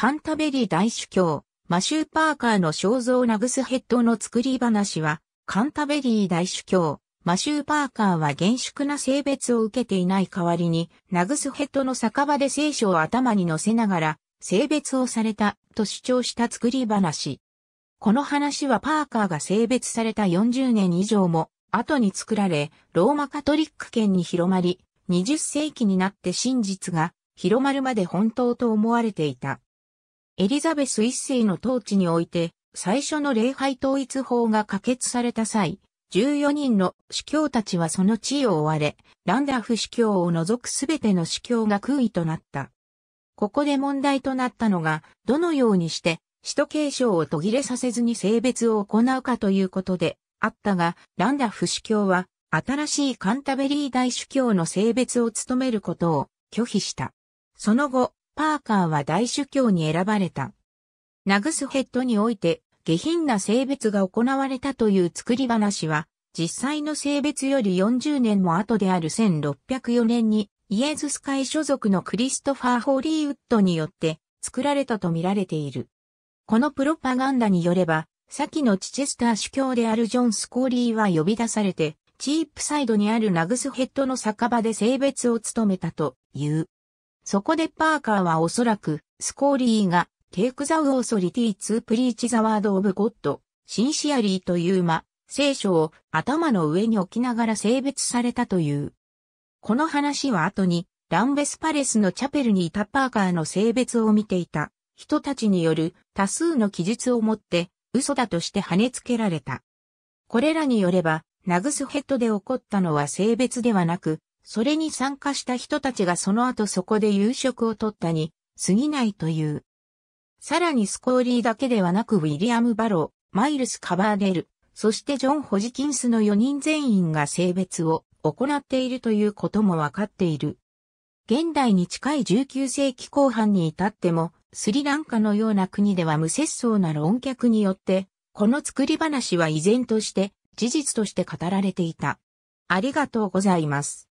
カンタベリー大主教、マシュー・パーカーの肖像ナグスヘッドの作り話は、カンタベリー大主教、マシュー・パーカーは厳粛な性別を受けていない代わりに、ナグスヘッドの酒場で聖書を頭に乗せながら、性別をされた、と主張した作り話。この話はパーカーが性別された40年以上も、後に作られ、ローマカトリック圏に広まり、20世紀になって真実が広まるまで本当と思われていた。エリザベス一世の統治において、最初の礼拝統一法が可決された際、14人の司教たちはその地位を追われ、ランダフ司教を除くすべての司教が空位となった。ここで問題となったのが、どのようにして、使徒継承を途切れさせずに性別を行うかということで、あったが、ランダフ司教は、新しいカンタベリー大主教の性別を務めることを拒否した。その後、パーカーは大主教に選ばれた。ナグスヘッドにおいて下品な性別が行われたという作り話は、実際の性別より40年も後である1604年にイエズス会所属のクリストファー・ホーリーウッドによって作られたと見られている。このプロパガンダによれば、先のチチェスター主教であるジョン・スコーリーは呼び出されて、チープサイドにあるナグスヘッドの酒場で性別を務めたという。そこでパーカーはおそらく、スコーリーが、テイクザウオーソリティープリーチザワードオブゴッ t シンシアリーという間、聖書を頭の上に置きながら性別されたという。この話は後に、ランベスパレスのチャペルにいたパーカーの性別を見ていた人たちによる多数の記述をもって嘘だとして跳ねつけられた。これらによれば、ナグスヘッドで起こったのは性別ではなく、それに参加した人たちがその後そこで夕食をとったに過ぎないという。さらにスコーリーだけではなくウィリアム・バロー、マイルス・カバーデル、そしてジョン・ホジキンスの4人全員が性別を行っているということもわかっている。現代に近い19世紀後半に至っても、スリランカのような国では無節操な論客によって、この作り話は依然として事実として語られていた。ありがとうございます。